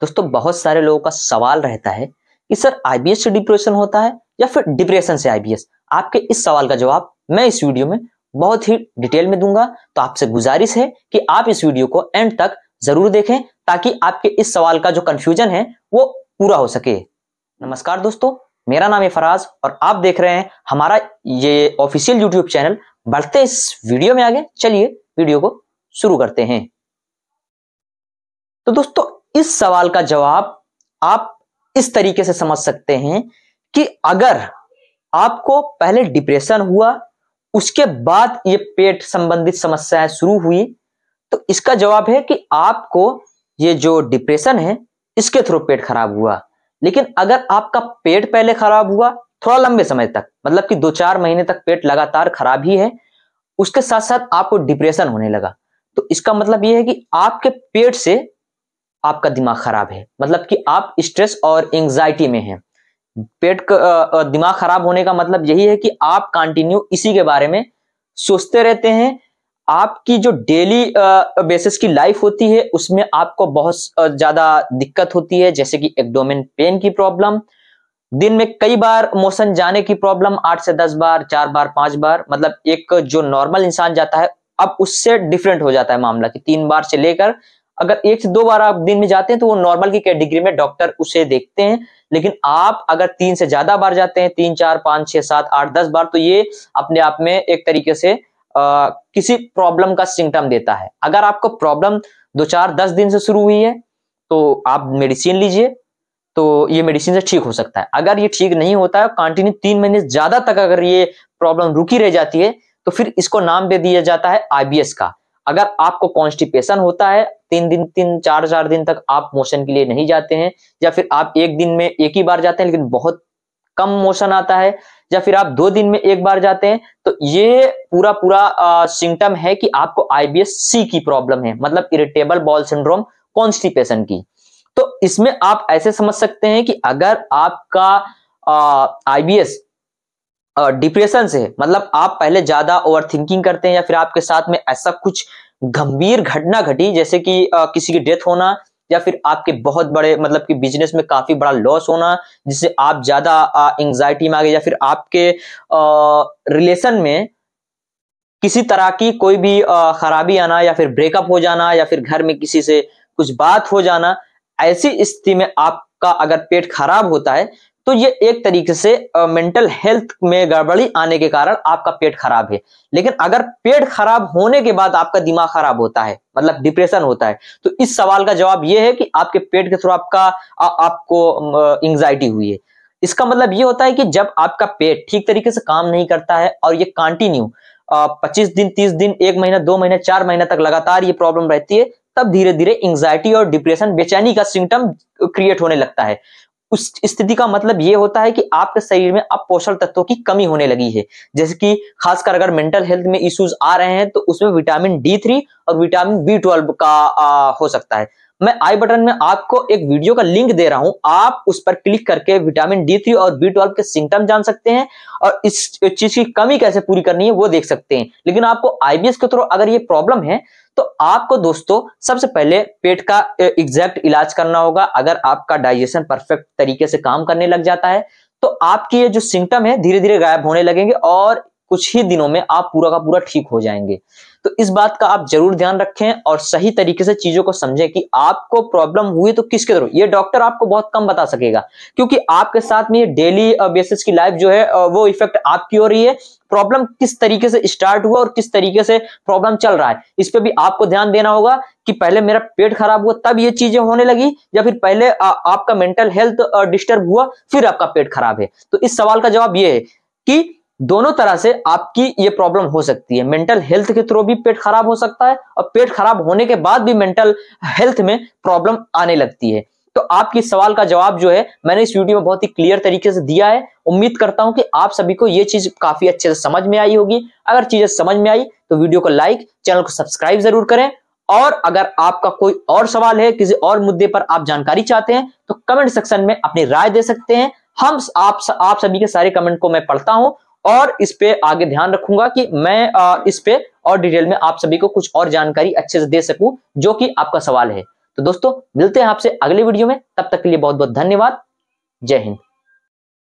दोस्तों बहुत सारे लोगों का सवाल रहता है कि सर आईबीएस से डिप्रेशन होता है या फिर डिप्रेशन से आईबीएस आपके इस सवाल का जवाब मैं इस वीडियो में बहुत ही डिटेल में दूंगा तो आपसे गुजारिश है कि आप इस वीडियो को एंड तक जरूर देखें ताकि आपके इस सवाल का जो कंफ्यूजन है वो पूरा हो सके नमस्कार दोस्तों मेरा नाम है फराज और आप देख रहे हैं हमारा ये ऑफिशियल यूट्यूब चैनल बढ़ते इस वीडियो में आगे चलिए वीडियो को शुरू करते हैं तो दोस्तों इस सवाल का जवाब आप इस तरीके से समझ सकते हैं कि अगर आपको पहले डिप्रेशन हुआ उसके बाद ये पेट संबंधित समस्याएं शुरू हुई तो इसका जवाब है कि आपको ये जो डिप्रेशन है इसके थ्रू पेट खराब हुआ लेकिन अगर आपका पेट पहले खराब हुआ थोड़ा लंबे समय तक मतलब कि दो चार महीने तक पेट लगातार खराब ही है उसके साथ साथ आपको डिप्रेशन होने लगा तो इसका मतलब यह है कि आपके पेट से आपका दिमाग खराब है मतलब कि आप स्ट्रेस और एंग्जाइटी में हैं पेट दिमाग खराब होने का मतलब यही है कि आप कंटिन्यू इसी के बारे में सोचते रहते हैं आपकी जो डेली बेसिस की लाइफ होती है उसमें आपको बहुत ज्यादा दिक्कत होती है जैसे कि एक्डोमेन पेन की प्रॉब्लम दिन में कई बार मोशन जाने की प्रॉब्लम आठ से दस बार चार बार पांच बार मतलब एक जो नॉर्मल इंसान जाता है अब उससे डिफरेंट हो जाता है मामला कि तीन बार से लेकर अगर एक से दो बार आप दिन में जाते हैं तो वो नॉर्मल की कैटेगरी में डॉक्टर उसे देखते हैं लेकिन आप अगर तीन से ज्यादा बार जाते हैं तीन चार पांच छह सात आठ दस बार तो ये अपने आप में एक तरीके से आ, किसी प्रॉब्लम का सिम्टम देता है अगर आपको प्रॉब्लम दो चार दस दिन से शुरू हुई है तो आप मेडिसिन लीजिए तो ये मेडिसिन से ठीक हो सकता है अगर ये ठीक नहीं होता है कंटिन्यू तीन महीने ज्यादा तक अगर ये प्रॉब्लम रुकी रह जाती है तो फिर इसको नाम दे दिया जाता है आईबीएस का अगर आपको कॉन्स्टिपेशन होता है तीन दिन तीन चार चार दिन तक आप मोशन के लिए नहीं जाते हैं या फिर आप एक दिन में एक ही बार जाते हैं लेकिन बहुत कम मोशन आता है या फिर आप दो दिन में एक बार जाते हैं तो ये पूरा पूरा सिम्टम है कि आपको आईबीएस सी की प्रॉब्लम है मतलब इरिटेबल बॉल सिंड्रोम कॉन्स्टिपेशन की तो इसमें आप ऐसे समझ सकते हैं कि अगर आपका आईबीएस डिप्रेशन से मतलब आप पहले ज्यादा ओवर थिंकिंग करते हैं या फिर आपके साथ में ऐसा कुछ गंभीर घटना घटी जैसे कि आ, किसी की डेथ होना या फिर आपके बहुत बड़े मतलब कि बिजनेस में काफी बड़ा लॉस होना जिससे आप ज्यादा एंग्जाइटी में आ गए या फिर आपके रिलेशन में किसी तरह की कोई भी खराबी आना या फिर ब्रेकअप हो जाना या फिर घर में किसी से कुछ बात हो जाना ऐसी स्थिति में आपका अगर पेट खराब होता है तो ये एक तरीके से मेंटल हेल्थ में गड़बड़ी आने के कारण आपका पेट खराब है लेकिन अगर पेट खराब होने के बाद आपका दिमाग खराब होता है मतलब डिप्रेशन होता है तो इस सवाल का जवाब यह है कि आपके पेट के थ्रू आपका आ, आपको एंग्जाइटी हुई है इसका मतलब ये होता है कि जब आपका पेट ठीक तरीके से काम नहीं करता है और ये कंटिन्यू पच्चीस दिन तीस दिन एक महीना दो महीना चार महीना तक लगातार ये प्रॉब्लम रहती है तब धीरे धीरे एंग्जाइटी और डिप्रेशन बेचैनी का सिम्टम क्रिएट होने लगता है उस स्थिति का मतलब ये होता है कि आपके शरीर में अब पोषण तत्वों की कमी होने लगी है जैसे कि खासकर अगर मेंटल हेल्थ में इश्यूज आ रहे हैं तो उसमें विटामिन डी थ्री और विटामिन बी ट्वेल्व का आ, हो सकता है मैं आई बटन में आपको एक वीडियो का लिंक दे रहा हूं आप उस पर क्लिक करके विटामिन डी थ्री और बी ट्वेल्व के सिम्टम जान सकते हैं और इस चीज की कमी कैसे पूरी करनी है वो देख सकते हैं लेकिन आपको आईबीएस के थ्रू अगर ये प्रॉब्लम है तो आपको दोस्तों सबसे पहले पेट का एग्जैक्ट इलाज करना होगा अगर आपका डाइजेशन परफेक्ट तरीके से काम करने लग जाता है तो आपकी ये जो सिम्टम है धीरे धीरे गायब होने लगेंगे और कुछ ही दिनों में आप पूरा का पूरा ठीक हो जाएंगे तो इस बात का आप जरूर ध्यान रखें और सही तरीके से चीजों को समझें कि आपको प्रॉब्लम हुई तो किसके थ्रू ये डॉक्टर आपको बहुत कम बता सकेगा क्योंकि आपके साथ में ये डेली बेसिस की लाइफ जो है वो इफेक्ट आपकी हो रही है प्रॉब्लम किस तरीके से स्टार्ट हुआ और किस तरीके से प्रॉब्लम चल रहा है इस पर भी आपको ध्यान देना होगा कि पहले मेरा पेट खराब हुआ तब ये चीजें होने लगी या फिर पहले आ, आपका मेंटल हेल्थ डिस्टर्ब हुआ फिर आपका पेट खराब है तो इस सवाल का जवाब ये है कि दोनों तरह से आपकी ये प्रॉब्लम हो सकती है मेंटल हेल्थ के थ्रू भी पेट खराब हो सकता है और पेट खराब होने के बाद भी मेंटल हेल्थ में प्रॉब्लम आने लगती है तो आपके सवाल का जवाब जो है मैंने इस वीडियो में बहुत ही क्लियर तरीके से दिया है उम्मीद करता हूं कि आप सभी को यह चीज काफी अच्छे से समझ में आई होगी अगर चीजें समझ में आई तो वीडियो को लाइक चैनल को सब्सक्राइब जरूर करें और अगर आपका कोई और सवाल है किसी और मुद्दे पर आप जानकारी चाहते हैं तो कमेंट सेक्शन में अपनी राय दे सकते हैं हम आप आप सभी के सारे कमेंट को मैं पढ़ता हूं और इस पे आगे ध्यान रखूंगा कि मैं आ, इस पे और डिटेल में आप सभी को कुछ और जानकारी अच्छे से दे सकूं जो कि आपका सवाल है तो दोस्तों मिलते हैं आपसे अगले वीडियो में तब तक के लिए बहुत बहुत धन्यवाद जय हिंद